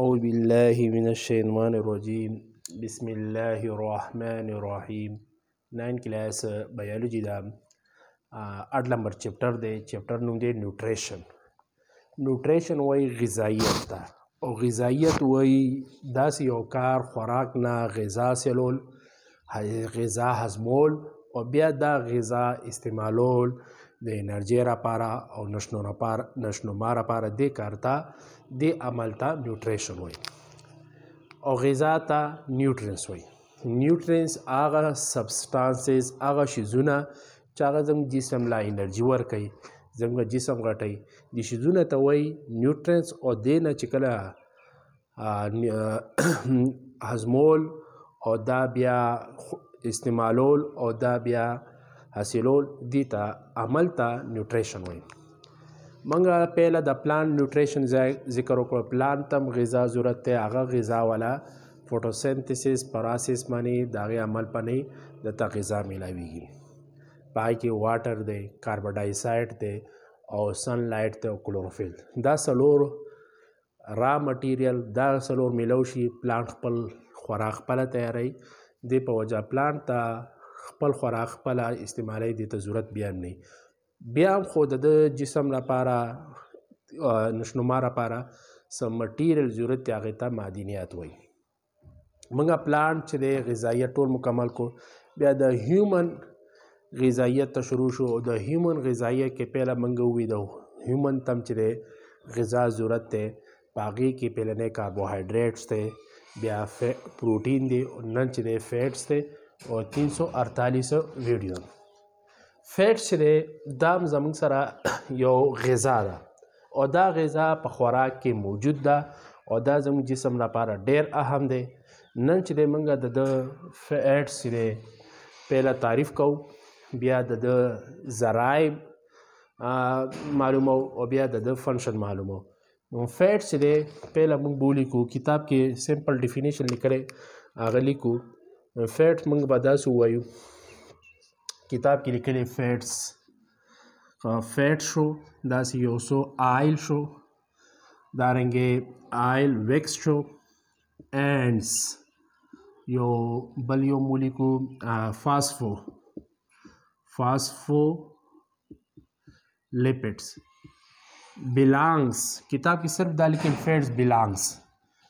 أعوذ بالله من الشيطان الرجيم بسم الله الرحمن الرحیم نائن کلاس بایولوجي دا اډ نمبر چپټر دی چپټر نوم دی نیوټریشن نیوټریشن وای غذایت ته او غذایت وای داسې یو کار خوراک نه غذا سلول غذا هضمول او بیا دا غذا استعمالول د انرژي لپاره او نشنو لپاره نشنو ما لپاره د کارتا د عمل ته نیوټریشن وایي او غذا ته نیوټرینس وایي نیوټرینس هغه سبسټانسز هغه شیزونه چې هغه زموږ جسم لا انرژي ورکوي زموږ جسم غټي د شیزونه ته وایي نیوټرینس او د نه چې کله هضمول او دا بیا استعمالول او دا بیا حاصلول دي ته عمل ته نیوټریشن وایي منګه پهله د پلان نیوټریشن ذکر وکړو پلان تم غذا ضرورت ته هغه غذا والا فوټوسنتسس پراسس معنی دا غي عمل پنه د ته غذا ملاويږي پای کې واټر دی کاربن ډای اکساید دی او سن لایټ ته کلوروفیل دا سلور را مټیریل دا سلور ملو شي پلان خپل خوراک خپل تیاری دی په وجه پلان ته خپل خوراک خپله استعمالوي دې ته ضرورت بیا هم نه بیا هم خو د ده جسم لپاره نشنما لپاره سم مټیریل ضرورت دی هغې ته معدنیات وایي موږ پلان چې دی غذایت ټول مکمل کړو بیا د هیومن غذایت ته شروع شو د هیومن غذایت کې پهله موږ وویدو هیومن تم چې دی غذا ضرورت دی په هغې کې پهلنی کاربوهایډریټس دی بیا پروټین دی نن چې دی فیټس دی او 348 ویډیو فیټس چې دی دا زموږ سره یو غذا ده او دا غذا په خوراک کې موجود ده او دا زموږ جسم لپاره ډیر اهم دی نن چې دی موږ د فیټس دی پهلا تعریف کوو بیا د ذرایب معلومو او بیا د فنکشن معلومو نو فیټ چې دی پهله موږ به ولیکو کتاب کې سمپل ډیفینیشن لیکلی هغه لیکو فیټ موږ به داسې ووایو کتاب کې لیکلی فیټس فیټ شو داسې یو سو آیل شو دارنګې آیل ویکس شو اینډس یو بل یو مولیکو فاسفو فاسفو lipids belongs किताब की सिर्फ द लेकिन फ्रेंड्स बिलोंग्स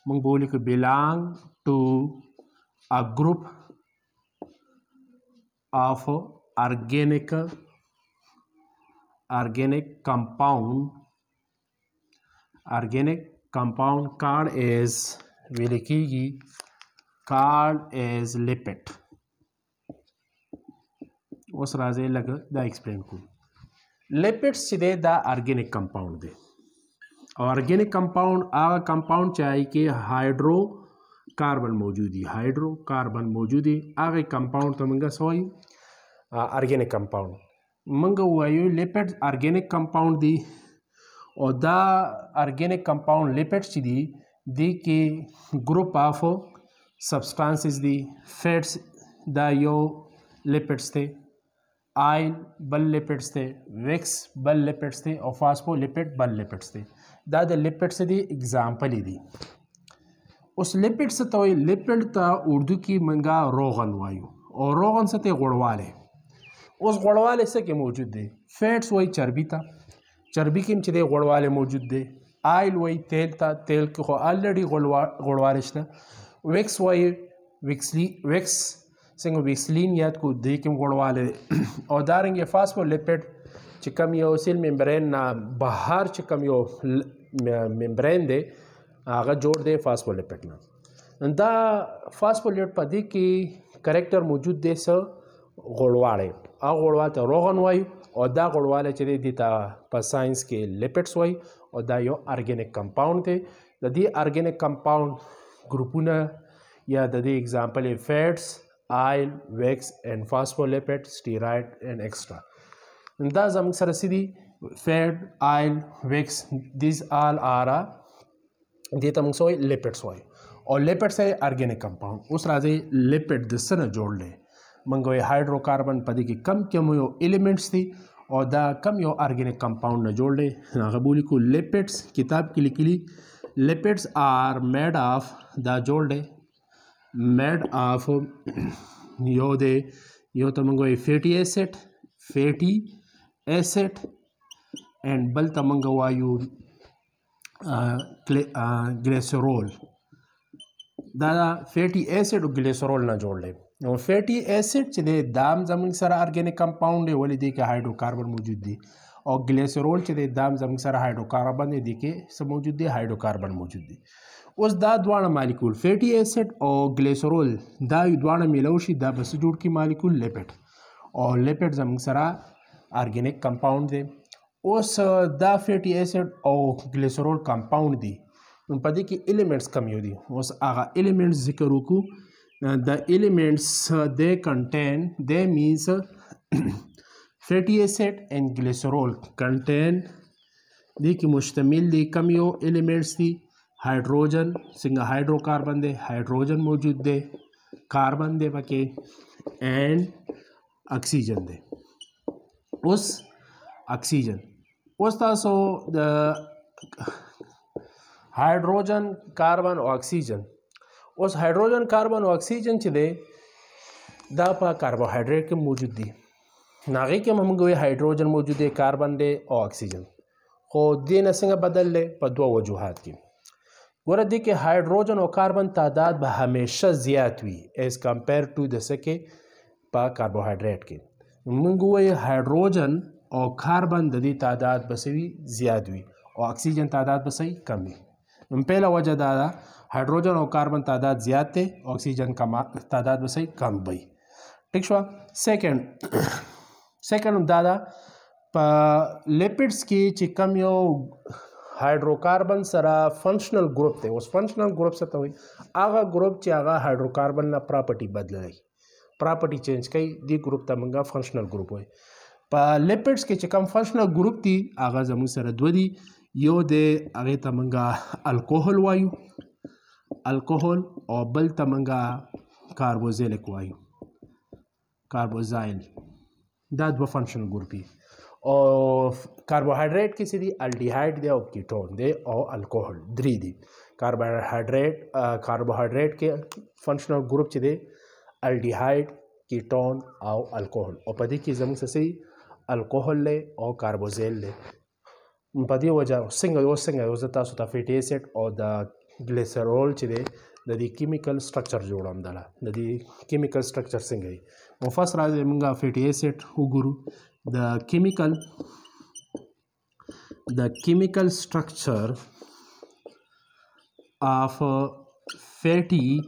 मैं बोली कि belong to a group of organic organic compound organic compound card is वे लिखेगी कार्ड इज लिपिड उस राजे लग द एक्सप्लेन को لیپټس چې دی دا ارګینیک کمپاوند دی او ارګینیک کمپاوند هغه کمپاوند چې آی کې هایډرو کاربن موجودي هایډرو کاربن موجودي هغه کمپاوند ته موږ سوای ارګینیک کمپاوند موږ وایو لیپټس ارګینیک کمپاوند دی او دا ارګینیک کمپاوند لیپټس چې دی د کې ګروپ اف سبسټانسز دی فیټس دا یو لیپټس ته आयन बल लिपिड्स थे विक्स बल लिपिड्स थे और फास्फोलिपिड बल लिपिड्स थे دا د لیپټ څه دی example دی اوس لیپټ څه ته وي لیپټ ته اردو کې منګه روغن وایو او روغن څه ته غړواله اوس غړواله څه کې موجود دی فیټس وای چربی ته چربی کې چې دی غړواله موجود دی آیل وای تیل ته تیل کې خو الریډي غړواله شته ویکس وای ویکسلی ویکس څنګه ویسلین یاد کو د کوم غړواله او دارنګ فاسفولیپټ چې کم یو سیل ممبرین نه بهر چې کم یو ممبرین دی هغه جوړ دی فاسفولیپټ نه دا فاسفولیپټ په دې کې کریکٹر موجود دی سر غړواله هغه غړواله ته روغن وایي او دا غړواله چې دی ته په ساينس کې لیپټس وای او دا یو ارګانیک کمپاوند دی د دې ارګانیک کمپاوند ګروپونه یا د دې اگزامپل فیټس آئل ویکس اینڈ فاسفولیپټ سټیرایډ اینڈ ایکسترا دا زموږ سره سدي فیټ آئل ویکس دیز آل آر دې ته موږ سوې لیپټس وای او لیپټس ای ارګینیک کمپاوند اوس راځي لیپټ د سره جوړلې موږ وې هایدروکاربن پدې کې کم کم یو الیمنټس دي او دا کم یو ارګینیک کمپاوند نه جوړ دی هغه بولی کو لیپټس کتاب کې لیکلي لیپټس آر میډ اف دا جوړ دی made of yo de yo tamango a fatty acid fatty acid and bal tamango wayu uh, uh, glycerol دا فیټي ایسډ او ګلیسرول نه جوړ دی نو فیټي ایسډ چې دی دام زمونږ سره ارګینیک کمپاوند دی ولې دی کې هایډروکاربن موجود دی او ګلیسرول چې دی دام زمونږ سره هایډروکاربن دی کې څه موجود دی هایډروکاربن موجود دی اوس دا دواړه مالیکول فیټي اسید او ګلیسرول دا یو دواړه میلو شي دا بس جوړ کی مالیکول لیپټ او لیپټ زموږ سره ارګینیک کمپاوند دی اوس دا فیټي اسید او ګلیسرول کمپاوند دی نو په دې کې الیمنټس کم یو دي اوس هغه الیمنټس ذکر وکړو the elements uh, they contain they means uh, fatty acid and glycerol contain دې کې مشتمل دي کم یو elements دي hydrogen څنګه هایډروکاربن دی هایډروجن موجود دی کاربن دی پکې اینڈ اکسیجن دی اوس اکسیجن اوس تاسو د هایډروجن کاربن او اکسیجن اوس هایډروجن کاربن او اکسیجن چې دی دا په کاربوهایډریټ کې موجود دي ناغې کې موږ وی هایډروجن موجود دی کاربن دی او اکسیجن خو دې نه څنګه بدل لې په دوه وجوهات کې ګوره دې کې هایدروجن او کاربن تعداد به همیشه زیات وي ایز کمپیر ټو د څه کې په کاربوهایډریټ کې موږ وایو هایدروجن او کاربن د دې تعداد بسوي زیات وي او اکسیجن تعداد بسوي کم وي نو پهلا وجه دا ده هایدروجن او کاربن تعداد زیات دی اکسیجن کم تعداد بسوي کم وي ټیک شو سیکنډ سیکنډ دا ده په لیپټس کې چې کم یو هایدروکاربن سره فنکشنل ګروپ دی اوس فنکشنل ګروپ څه ته وایي هغه ګروپ چې هغه هایدروکاربن نه پراپرټي بدلوي پراپرټي چینج کوي دې ګروپ ته موږ فنکشنل ګروپ وایي په لیپټس کې چې کوم فنکشنل ګروپ دي هغه زموږ سره دوه دي یو د هغه ته موږ الکوهول وایو الکوهول او بل ته موږ کاربوزیلیک وایو کاربوزایل دا دوه فنکشنل ګروپ دي او کاربوهایډریټ کې څه دي الډیهایډ دی او کیټون دی او الکوهول درې دي کاربوهایډریټ کاربوهایډریټ کې فنکشنل ګروپ چې دی الډیهایډ کیټون او الکوهول او په دې کې زموږ څه سي الکوهول له او کاربوزیل له په دې وجه څنګه یو څنګه یو زتا سوتا فیټ ایسید او د ګلیسرول چې دی د دې کیمیکل سټرکچر جوړوم دله د دې کیمیکل سټرکچر څنګه وي نو فاست راځي موږ فیټ ایسید وګورو the chemical the chemical structure of fatty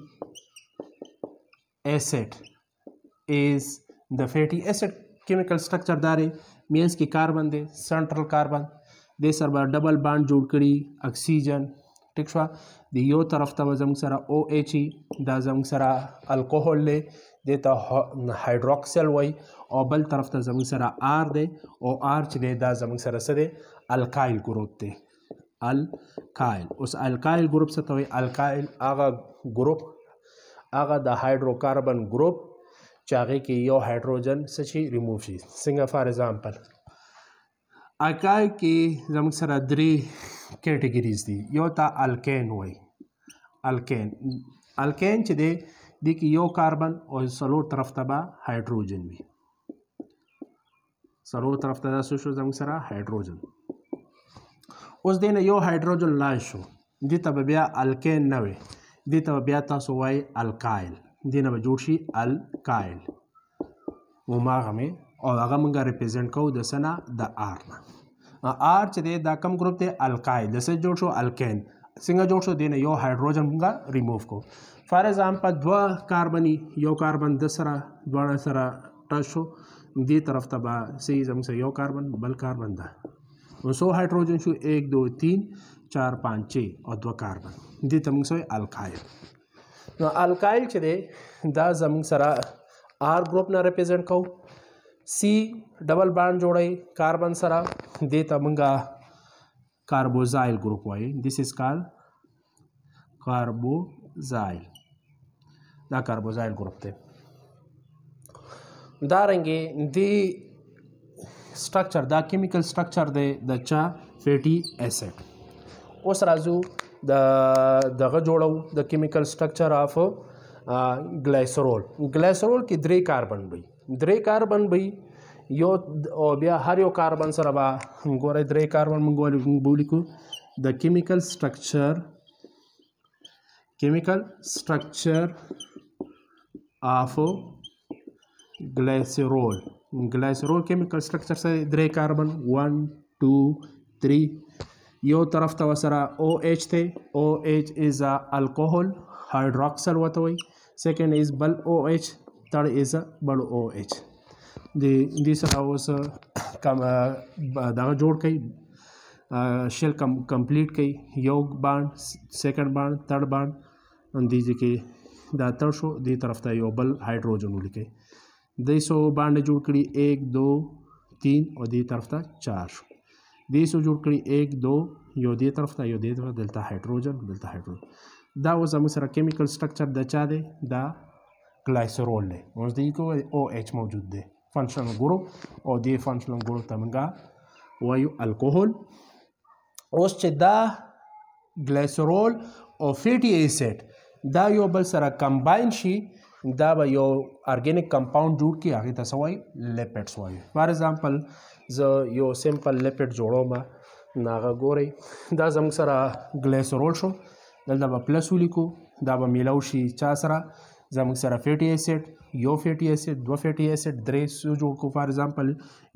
acid is the fatty acid chemical structure that is means ki carbon the central carbon they serve double bond jodkari oxygen ٹھیک the د یو طرف ته زموږ سره alcohol ایچ د ته هایدروکسل وای او بل طرف ته زموږ سره آر دی او آر چې دی دا زموږ سره څه دی الکایل ګروپ دی الکایل اوس الکایل ګروپ څه ته وای الکایل هغه ګروپ هغه د هایدروکاربن ګروپ چې هغه کې یو هایدروجن څه شي ریموو شي څنګه فار ایگزامپل الکایل کې زموږ سره درې کټګریز دي یو ته الکین وای الکین الکین چې دی دې کې یو کاربن او څلور طرف ته به هایدروجن وي څلور طرف ته دا څه شو زموږ سره هایدروجن اوس دې نه یو هایدروجن لاړ شو دې ته به بیا الکین نه وي دې ته بیا تاسو وایي الکایل دې نه به جوړ شي الکایل هماغه مې او هغه موږ ریپرزینټ کوو د سنه د آر نه آر چې دی دا کم ګروپ دی الکایل د څه جوړ شو الکین څنګه جوړ شو دینه یو هایدروجن موږ ریموو کو فار ایگزامپل دوه کاربني یو کاربن د سره دواړه سره ټچ شو دې طرف ته به سي زموږ سره یو کاربن بل کاربن ده نو سو هایدروجن شو 1 2 3 4 5 6 او دوه کاربن دې ته موږ سره الکایل نو الکایل چې دی دا زموږ سره آر ګروپ نه ریپرزینټ کوو سی ډبل بانډ جوړي کاربن سره د تمنګا کاربوزایل ګروپ وایي دیس از کال کاربوزایل دا کاربوزایل ګروپ دی دارنګې دی سټرکچر دا کیمیکل سټرکچر دی د چا فیټي اسید اوس راځو د دغه جوړو د کیمیکل سټرکچر اف ګلایسرول ګلایسرول کې درې کاربن وي درې کاربن وي یو او بیا هر یو کاربن سره به ګورې درې کاربن موږ بولیکو د کیمیکل سټرکچر chemical structure آف glycerol glycerol chemical structure से درې कार्बन 1 2 3 یو طرف ته وسره او ایچ ته او ایچ از ا الکوهول هایدروکسل وته وي سیکنډ از بل او ایچ تړ از بل او ایچ د دې سره اوس کم دغه جوړ کړي شیل کم کمپلیټ کړي یو باند سیکنډ باند ترډ باند اندیزه کې द દાતરશો દી તરફ થાય ઓબલ હાઇડ્રોજન ઉલકે દઈસો બાંડ જોડકડી एक दो तीन और दी तरफ था चार दी से जुड़ करी एक दो यो दी तरफ था यो दी तरफ दिलता हाइड्रोजन दिलता हाइड्रोजन द वो जमी सरा केमिकल स्ट्रक्चर द दचा दे द ग्लाइसरोल दे और दी को ओ एच मौजूद दे फंक्शनल ग्रुप और दे फंक्शनल ग्रुप तमंगा वायु अल्कोहल उस दा ग्लाइसरोल और fatty acid دا یو بل سره کمباین شي دا به یو ارګینیک کمپاوند جوړ کی هغه تاسو وای لیپټس وای فار ایگزامپل ز یو سیمپل لیپټ جوړوم ناغه ګوري دا زموږ سره ګلیسرول شو دلته به پلس ولیکو دا به میلاو شي چا سره زموږ سره فیټي اسید یو فیټي اسید دوه فیټي اسید درې سو جوړ کو فار ایگزامپل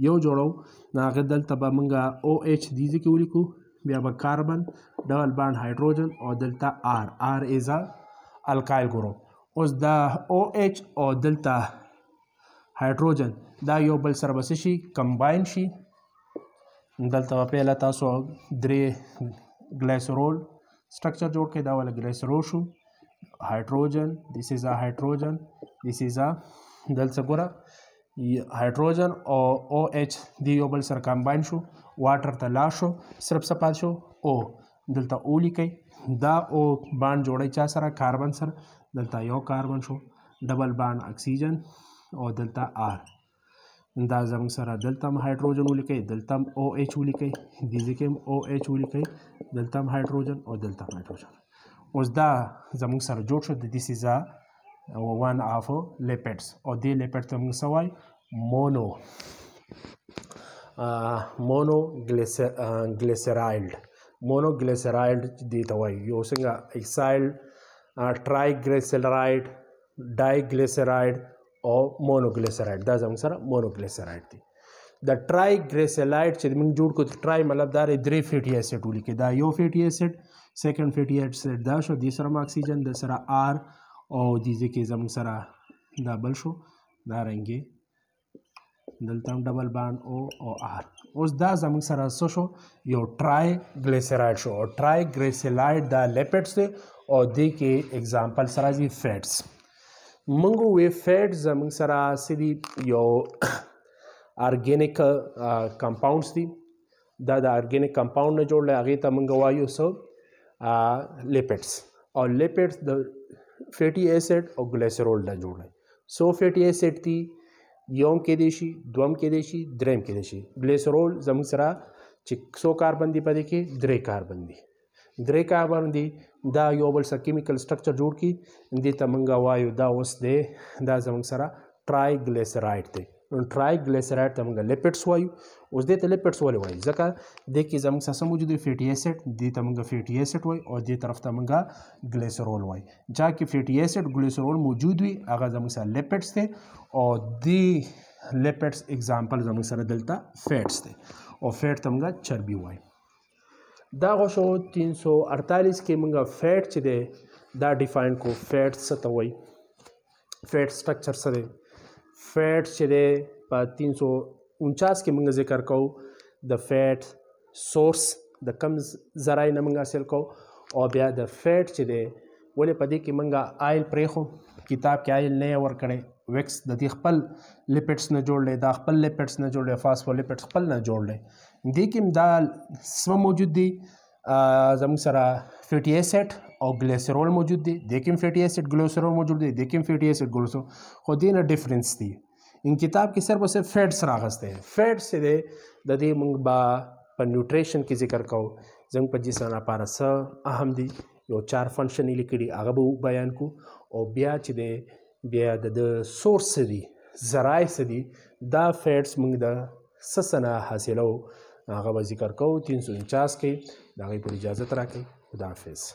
یو جوړو ناغه دلته به مونږه او ایچ دی ځکه ولیکو بیا به کاربن ډبل بانډ هایدروجن او دلته آر آر ایز ا alkyl group was the OH or delta hydrogen دا یو بل سره بس شي کمباین شي دلته به پهله تاسو درې ګلیسرول سټرکچر جوړ کړئ دا والا ګلیسرول شو hydrogen this is a hydrogen this is a دلته ګوره hydrogen او OH دی یو بل سره کمباین شو واټر ته لا شو صرف سپات شو او دلته او لیکئ دا او بانډ جوړی چا سره کاربن سره دلته یو کاربن شو ډبل بانډ اکسیجن او دلته آر دا زموږ سره دلته هم هایدروجن ولیکئ دلته هم او ایچ ولیکئ دې ځای کې هم او ایچ ولیکئ دلته هم هایدروجن او دلته هم هایدروجن اوس دا زموږ سره جوړ شو د دیس از ون آف لیپټس او دې لیپټ ته موږ سوای مونو مونو ګلیسرایلډ مونوګلیسرایډ دی ته وایي یو څنګه اکسایل ټرایګلیسرایډ ډایګلیسرایډ او مونوګلیسرایډ دا زموږ سره مونوګلیسرایډ دی د ټرای ګریسلایټ چې موږ جوړ کو ټرای مطلب دا لري درې فیټي اسید ولیکي دا یو فیټي اسید سیکنډ فیټي اسید دا شو د سره اکسیجن د سره آر او د دې کې زموږ سره دا بل شو دا رنګي دلته هم ډبل باند او او آر اوس دا زموږ سره څه شو یو ټرای ګلیسرایډ شو او ټرای ګلیسرایډ د لیپټس دی او دې کې اگزامپل سره دي فیټس موږ وی فیټ زموږ سره سړي یو ارګینیک کمپاوندز دي دا د ارګینیک کمپاوند نه جوړل هغه ته موږ وایو سو لیپټس او لیپټس د فیټي اسید او ګلیسرول نه جوړل سو فیټي اسید تي یوم کې دی شي دوم کې دی شي دریم کې دی شي ګلیسرول زموږ سره چې څو کاربن دی پدې کې درې کاربن دی درې کاربن دی دا یو بل سره کیمیکل سټرکچر جوړ کی دې ته مونږ وایو دا اوس دی دا زموږ سره ټرای ګلیسرایډ دی ټرای ګلیسرایډ ته موږ لیپټس وایو اوس دې ته لیپټس ولې وایي ځکه د کې زموږ سره سم وجود فیټي اسید دې ته موږ فیټي اسید وایي او دې طرف ته موږ ګلیسرول وایي چا کې فیټي اسید ګلیسرول موجود وي هغه زموږ سره لیپټس دي او دې لیپټس اگزامپل زموږ سره دلته فیټس دي او فیټ ته موږ چربي وایي دا غوښو 348 کې موږ فیټ چې دی دا ډیفاین کو فیټ څه ته وایي فیټ سټرکچر سره فیټ چې دی په 349 کې موږ ذکر کوو د فیټ سورس د کم ذرای نه موږ حاصل کوو او بیا د فیټ چې دی ولې په دې کې موږ آیل پریخو کتاب کې آیل نه ور کړی ویکس د دې خپل لیپټس نه جوړلې دا خپل لیپټس نه جوړلې فاسفولیپټس خپل نه جوړلې دې کې دا سم موجود دي زموږ سره 58 سیټ او ګلیسرول موجود دی د کوم فیټي اسید ګلیسرول موجود دی د کوم فیټي اسید ګلیسرول خو دې نه ډیفرنس دی ان کتاب کې صرف اوسه فیټس راغسته فیټس دې د دې موږ با په نیوټریشن کې ذکر کوو زنګ په جسم لپاره څه اهم دي یو چار فنکشن یې لیکلي هغه به بیان کو او بیا چې دې بیا د سورس دی ذرای سدي دا فیټس موږ د سسنه حاصلو هغه به ذکر کوو 349 کې دا غي پر اجازه ترکه خداحافظ